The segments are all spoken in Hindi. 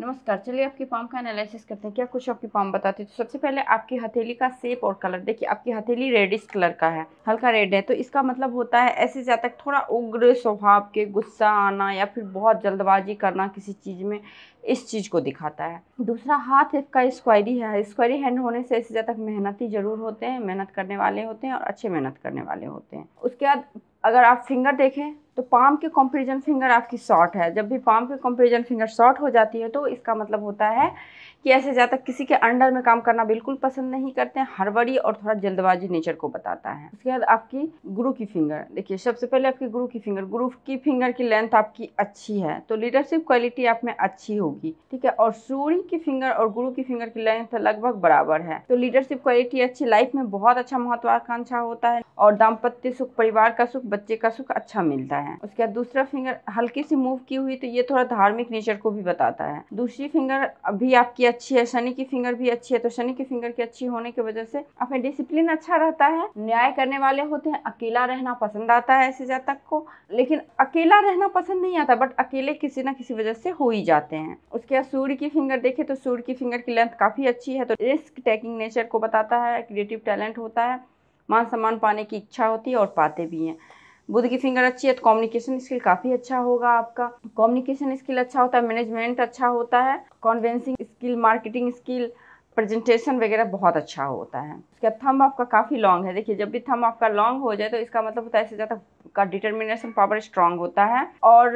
नमस्कार चलिए आपके पाम का एनालिसिस करते हैं क्या कुछ आपके पाम बताते हैं तो सबसे पहले आपकी हथेली का सेप और कलर देखिए आपकी हथेली रेडिश कलर का है हल्का रेड है तो इसका मतलब होता है ऐसे ज़्यादा थोड़ा उग्र स्वभाव के गुस्सा आना या फिर बहुत जल्दबाजी करना किसी चीज़ में इस चीज़ को दिखाता है दूसरा हाथ इसका स्क्वायरी है स्क्वायरी हैंड होने से ऐसे ज़्यादा मेहनती ज़रूर होते हैं मेहनत करने वाले होते हैं और अच्छे मेहनत करने वाले होते हैं उसके बाद अगर आप फिंगर देखें तो पाम के कंपेरिजन फिंगर आपकी शॉर्ट है जब भी पाम के कंपेरिजन फिंगर शॉर्ट हो जाती है तो इसका मतलब होता है कि ऐसे ज़्यादा किसी के अंडर में काम करना बिल्कुल पसंद नहीं करते हैं हड़बड़ी और थोड़ा जल्दबाजी नेचर को बताता है उसके बाद आपकी गुरु की फिंगर देखिए सबसे पहले आपकी गुरु की फिंगर गुरु की फिंगर की लेंथ आपकी अच्छी है तो लीडरशिप क्वालिटी आप में अच्छी होगी ठीक है और सूर्य की फिंगर और गुरु की फिंगर की लेंथ लगभग बराबर है तो लीडरशिप क्वालिटी अच्छी लाइफ में बहुत अच्छा महत्वाकांक्षा होता है और दाम्पत्य सुख परिवार का सुख बच्चे का सुख अच्छा मिलता है है उसके बाद दूसरा फिंगर हल्की सी मूव की हुई तो ये थोड़ा धार्मिक नेचर को भी बताता है दूसरी फिंगर अभी आपकी अच्छी है शनि की फिंगर भी अच्छी है तो शनि की फिंगर की अच्छी होने की वजह से आप डिसिप्लिन अच्छा रहता है न्याय करने वाले होते हैं अकेला रहना पसंद आता है ऐसे जातक को लेकिन अकेला रहना पसंद नहीं आता बट अकेले किसी ना किसी वजह से हो ही जाते हैं उसके बाद सूर्य की फिंगर देखे तो सूर्य की फिंगर की लेंथ काफ़ी अच्छी है तो रिस्क टेकिंग नेचर को बताता है क्रिएटिव टैलेंट होता है मान सम्मान पाने की इच्छा होती है और पाते भी हैं बुद्ध की फिंगर अच्छी है तो कम्युनिकेशन स्किल काफ़ी अच्छा होगा आपका कम्युनिकेशन स्किल अच्छा होता है मैनेजमेंट अच्छा होता है convincing skill marketing skill presentation वगैरह बहुत अच्छा होता है इसका थम आपका काफ़ी लॉन्ग है देखिए जब भी थम आपका लॉन्ग हो जाए तो इसका मतलब होता है इससे ज़्यादा का डिटर्मिनेशन पावर स्ट्रांग होता है और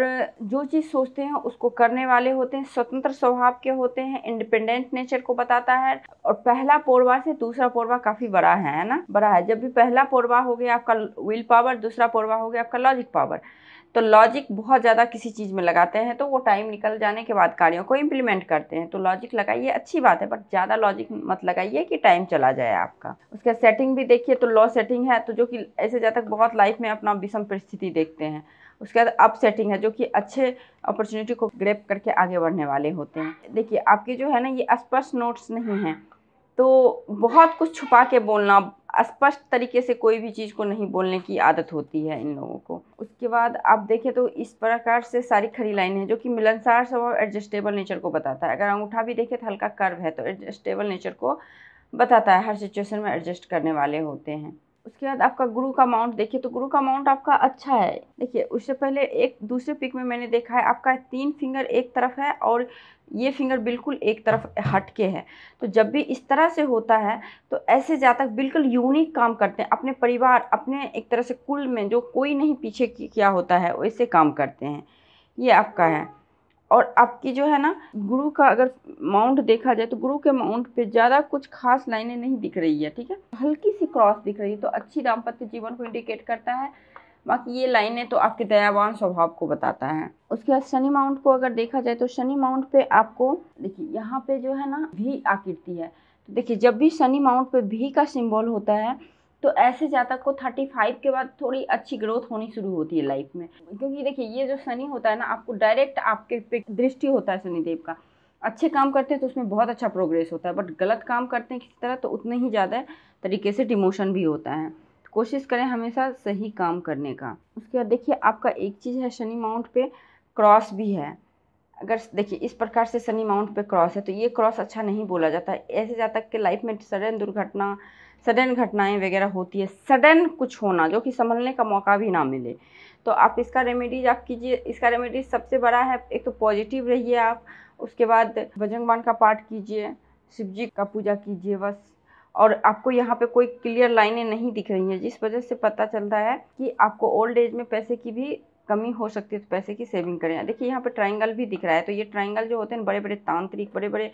जो चीज़ सोचते हैं उसको करने वाले होते हैं स्वतंत्र स्वभाव के होते हैं इंडिपेंडेंट नेचर को बताता है और पहला पोरवा से दूसरा पोरवा काफ़ी बड़ा है ना बड़ा है जब भी पहला पोरवा हो गया आपका विल पावर दूसरा पोरवा हो गया आपका लॉजिक पावर तो लॉजिक बहुत ज़्यादा किसी चीज़ में लगाते हैं तो वो टाइम निकल जाने के बाद कार्यों को इम्प्लीमेंट करते हैं तो लॉजिक लगाइए अच्छी बात है बट ज़्यादा लॉजिक मत लगाइए कि टाइम चला जाए आपका उसके सेटिंग भी देखिए तो लॉ सेटिंग है तो जो कि ऐसे जातक बहुत लाइफ में अपना विषम परिस्थिति देखते हैं उसके बाद अप सेटिंग है जो कि अच्छे अपॉर्चुनिटी को ग्रेप करके आगे बढ़ने वाले होते हैं देखिए आपके जो है ना ये स्पष्ट नोट्स नहीं हैं तो बहुत कुछ छुपा के बोलना स्पष्ट तरीके से कोई भी चीज़ को नहीं बोलने की आदत होती है इन लोगों को उसके बाद आप देखें तो इस प्रकार से सारी खड़ी लाइन है जो कि मिलनसार स्वभाव एडजस्टेबल नेचर को बताता है अगर अंगूठा भी देखें तो हल्का कर्व है तो एडजस्टेबल नेचर को बताता है हर सिचुएशन में एडजस्ट करने वाले होते हैं उसके बाद आपका गुरु का अमाउंट देखिए तो गुरु का अमाउंट आपका अच्छा है देखिए उससे पहले एक दूसरे पिक में मैंने देखा है आपका तीन फिंगर एक तरफ है और ये फिंगर बिल्कुल एक तरफ हट के है तो जब भी इस तरह से होता है तो ऐसे जातक बिल्कुल यूनिक काम करते हैं अपने परिवार अपने एक तरह से कुल में जो कोई नहीं पीछे किया होता है वैसे काम करते हैं ये आपका है और आपकी जो है ना गुरु का अगर माउंट देखा जाए तो गुरु के माउंट पे ज़्यादा कुछ खास लाइनें नहीं दिख रही है ठीक है हल्की सी क्रॉस दिख रही है तो अच्छी दाम्पत्य जीवन को इंडिकेट करता है बाकी ये लाइनें तो आपके दयावान स्वभाव को बताता है उसके बाद शनि माउंट को अगर देखा जाए तो शनि माउंट पे आपको देखिए यहाँ पे जो है ना भी आकृति है तो देखिए जब भी शनि माउंट पे भी का सिंबल होता है तो ऐसे जातक को थर्टी फाइव के बाद थोड़ी अच्छी ग्रोथ होनी शुरू होती है लाइफ में क्योंकि देखिए ये जो शनि होता है ना आपको डायरेक्ट आपके पे दृष्टि होता है शनिदेव का अच्छे काम करते हैं तो उसमें बहुत अच्छा प्रोग्रेस होता है बट गलत काम करते हैं किसी तरह तो उतने ही ज़्यादा तरीके से डिमोशन भी होता है तो कोशिश करें हमेशा सही काम करने का उसके बाद देखिए आपका एक चीज़ है शनि माउंट पे क्रॉस भी है अगर देखिए इस प्रकार से शनि माउंट पे क्रॉस है तो ये क्रॉस अच्छा नहीं बोला जाता है ऐसे जातक के लाइफ में सडन दुर्घटना सडन घटनाएं वगैरह होती है सडन कुछ होना जो कि संभलने का मौका भी ना मिले तो आप इसका रेमेडीज आप कीजिए इसका रेमेडीज सबसे बड़ा है एक तो पॉजिटिव रहिए आप उसके बाद बजरंग बाण का पाठ कीजिए शिव जी का पूजा कीजिए बस और आपको यहाँ पे कोई क्लियर लाइनें नहीं दिख रही हैं जिस वजह से पता चलता है कि आपको ओल्ड एज में पैसे की भी कमी हो सकती है तो पैसे की सेविंग करें देखिए यहाँ पे ट्रायंगल भी दिख रहा है तो ये ट्रायंगल जो होते हैं बड़े बड़े तांत्रिक बड़े बड़े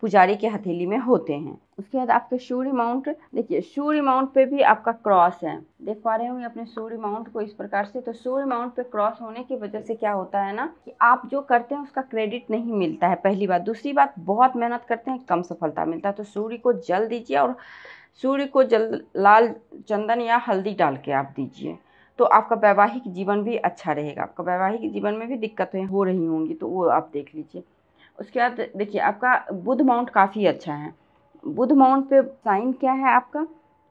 पुजारी के हथेली में होते हैं उसके बाद आपके शूर माउंट देखिए शूर माउंट पे भी आपका क्रॉस है देख पा रहे होंगे अपने सूर्य माउंट को इस प्रकार से तो सूर्य माउंट पे क्रॉस होने की वजह से क्या होता है ना कि आप जो करते हैं उसका क्रेडिट नहीं मिलता है पहली बात दूसरी बात बहुत मेहनत करते हैं कम सफलता मिलता है तो सूर्य को जल दीजिए और सूर्य को जल लाल चंदन या हल्दी डाल के आप दीजिए तो आपका वैवाहिक जीवन भी अच्छा रहेगा आपका वैवाहिक जीवन में भी दिक्कतें हो रही होंगी तो वो आप देख लीजिए उसके बाद देखिए आपका बुध माउंट काफ़ी अच्छा है बुध माउंट पे साइन क्या है आपका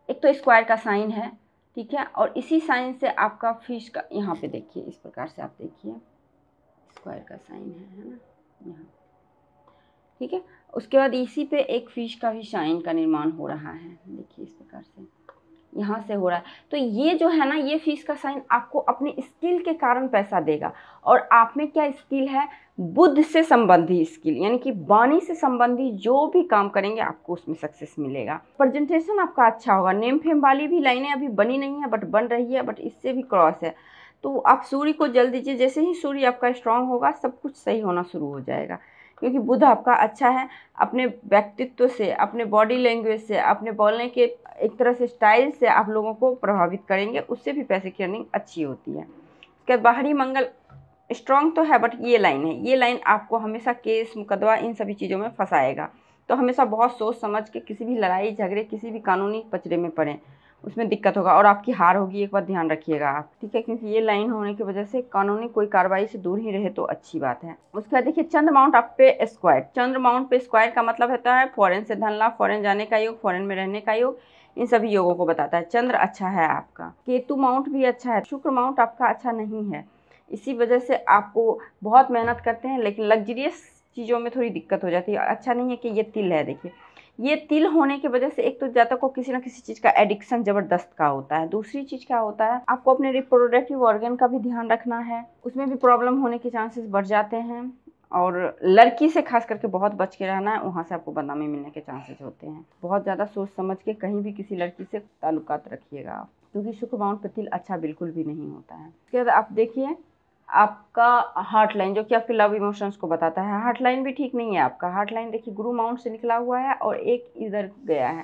एक तो स्क्वायर का साइन है ठीक है और इसी साइन से आपका फिश का यहाँ पे देखिए इस प्रकार से आप देखिए स्क्वायर का साइन है है ना यहाँ ठीक है उसके बाद इसी पे एक फिश का भी साइन का निर्माण हो रहा है देखिए इस प्रकार से यहाँ से हो रहा है तो ये जो है ना ये फीस का साइन आपको अपने स्किल के कारण पैसा देगा और आप में क्या स्किल है बुद्ध से संबंधी स्किल यानी कि वाणी से संबंधी जो भी काम करेंगे आपको उसमें सक्सेस मिलेगा प्रेजेंटेशन आपका अच्छा होगा नेम फेम वाली भी लाइनें अभी बनी नहीं है बट बन रही है बट इससे भी क्रॉस है तो आप सूर्य को जल दीजिए जैसे ही सूर्य आपका स्ट्रांग होगा सब कुछ सही होना शुरू हो जाएगा क्योंकि बुध आपका अच्छा है अपने व्यक्तित्व से अपने बॉडी लैंग्वेज से अपने बोलने के एक तरह से स्टाइल से आप लोगों को प्रभावित करेंगे उससे भी पैसे की अर्निंग अच्छी होती है क्या बाहरी मंगल स्ट्रॉन्ग तो है बट ये लाइन है ये लाइन आपको हमेशा केस मुकदमा इन सभी चीज़ों में फंसाएगा तो हमेशा बहुत सोच समझ के किसी भी लड़ाई झगड़े किसी भी कानूनी पचड़े में पड़ें उसमें दिक्कत होगा और आपकी हार होगी एक बार ध्यान रखिएगा आप ठीक है क्योंकि ये लाइन होने की वजह से कानूनी कोई कार्रवाई से दूर ही रहे तो अच्छी बात है उसके बाद देखिए चंद्र माउंट आप पे स्क्वायर चंद्र माउंट पे स्क्वायर का मतलब होता है फॉरेन से धन लाभ फॉरेन जाने का योग फॉरेन में रहने का योग इन सभी योगों को बताता है चंद्र अच्छा है आपका केतु माउंट भी अच्छा है शुक्र माउंट आपका अच्छा नहीं है इसी वजह से आपको बहुत मेहनत करते हैं लेकिन लग्जरियस चीज़ों में थोड़ी दिक्कत हो जाती है अच्छा नहीं है कि ये तिल है देखिए ये तिल होने की वजह से एक तो जातक को किसी ना किसी चीज़ का एडिक्शन ज़बरदस्त का होता है दूसरी चीज़ क्या होता है आपको अपने रिप्रोडक्टिव ऑर्गन का भी ध्यान रखना है उसमें भी प्रॉब्लम होने के चांसेस बढ़ जाते हैं और लड़की से खास करके बहुत बच के रहना है वहाँ से आपको बदनामी मिलने के चांसेस होते हैं बहुत ज़्यादा सोच समझ के कहीं भी किसी लड़की से ताल्लुकात रखिएगा आप क्योंकि शुक्र बाउंड पर तिल अच्छा बिल्कुल भी नहीं होता है उसके बाद आप देखिए आपका हार्ट लाइन जो कि आपके लव इमोशंस को बताता है हार्ट लाइन भी ठीक नहीं है आपका हार्ट लाइन देखिए गुरु माउंट से निकला हुआ है और एक इधर गया है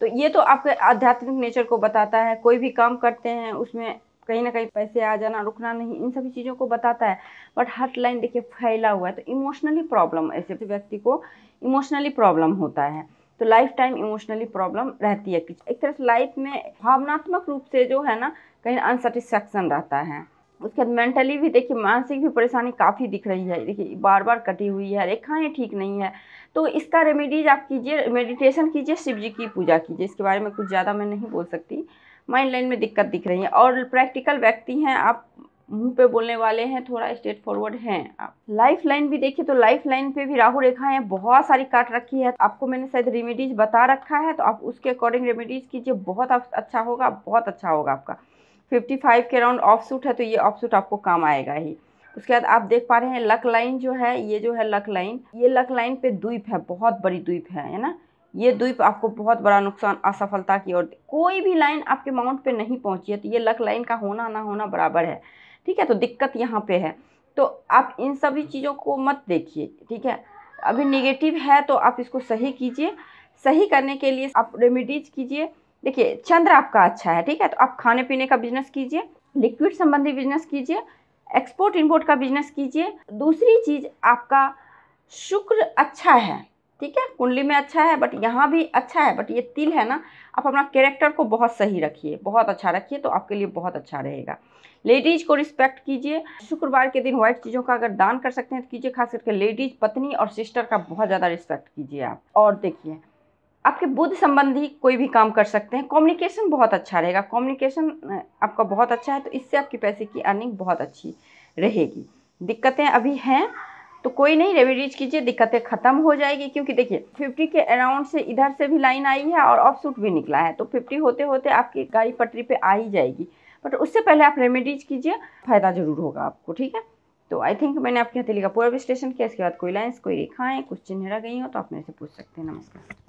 तो ये तो आपके आध्यात्मिक नेचर को बताता है कोई भी काम करते हैं उसमें कहीं ना कहीं पैसे आ जाना रुकना नहीं इन सभी चीज़ों को बताता है बट हार्ट लाइन देखिए फैला हुआ है तो इमोशनली प्रॉब्लम ऐसे व्यक्ति को इमोशनली प्रॉब्लम होता है तो लाइफ टाइम इमोशनली प्रॉब्लम रहती है एक तरह से लाइफ में भावनात्मक रूप से जो है ना कहीं अनसेटिस्फैक्शन रहता है उसके बाद मेंटली भी देखिए मानसिक भी परेशानी काफ़ी दिख रही है देखिए बार बार कटी हुई है रेखाएँ ठीक नहीं है तो इसका रेमेडीज आप कीजिए मेडिटेशन कीजिए शिव जी की पूजा कीजिए इसके बारे में कुछ ज़्यादा मैं नहीं बोल सकती माइंड लाइन में दिक्कत दिख रही है और प्रैक्टिकल व्यक्ति हैं आप मुंह पे बोलने वाले हैं थोड़ा स्ट्रेट फॉरवर्ड हैं आप लाइफ लाइन भी देखिए तो लाइफ लाइन पे भी राहु रेखाएं बहुत सारी काट रखी है आपको मैंने शायद रेमेडीज बता रखा है तो आप उसके अकॉर्डिंग रेमेडीज कीजिए बहुत अच्छा होगा बहुत अच्छा होगा आपका फिफ्टी फाइव के राउंड ऑफ सूट है तो ये ऑफ सूट आपको काम आएगा ही उसके बाद आप देख पा रहे हैं लक लाइन जो है ये जो है लक लाइन ये लक लाइन पे द्वीप है बहुत बड़ी द्वीप है है ना ये द्वीप आपको बहुत बड़ा नुकसान असफलता की ओर कोई भी लाइन आपके माउंट पे नहीं पहुंची है तो ये लक लाइन का होना ना होना बराबर है ठीक है तो दिक्कत यहाँ पे है तो आप इन सभी चीज़ों को मत देखिए ठीक है अभी निगेटिव है तो आप इसको सही कीजिए सही करने के लिए आप रेमिडीज कीजिए देखिए चंद्र आपका अच्छा है ठीक है तो आप खाने पीने का बिजनेस कीजिए लिक्विड संबंधी बिजनेस कीजिए एक्सपोर्ट इंपोर्ट का बिजनेस कीजिए दूसरी चीज़ आपका शुक्र अच्छा है ठीक है कुंडली में अच्छा है बट यहाँ भी अच्छा है बट ये तिल है ना आप अपना कैरेक्टर को बहुत सही रखिए बहुत अच्छा रखिए तो आपके लिए बहुत अच्छा रहेगा लेडीज़ को रिस्पेक्ट कीजिए शुक्रवार के दिन व्हाइट चीज़ों का अगर दान कर सकते हैं तो कीजिए खास करके लेडीज़ पत्नी और सिस्टर का बहुत ज़्यादा रिस्पेक्ट कीजिए आप और देखिए आपके बुद्ध संबंधी कोई भी काम कर सकते हैं कम्युनिकेशन बहुत अच्छा रहेगा कम्युनिकेशन आपका बहुत अच्छा है तो इससे आपकी पैसे की अर्निंग बहुत अच्छी रहेगी दिक्कतें अभी हैं तो कोई नहीं रेमिडीज कीजिए दिक्कतें खत्म हो जाएगी क्योंकि देखिए 50 के अराउंड से इधर से भी लाइन आई है और ऑफ भी निकला है तो 50 होते होते आपकी गाड़ी पटरी पे आ ही जाएगी बट उससे पहले आप रेमेडीज कीजिए फ़ायदा ज़रूर होगा आपको ठीक है तो आई थिंक मैंने आपके हथेली का पूरा विश्लेषण किया इसके बाद कोई लाइन्स कोई रेखाएँ कुछ चिन्ह रह गई हो तो आप मेरे से पूछ सकते हैं नमस्कार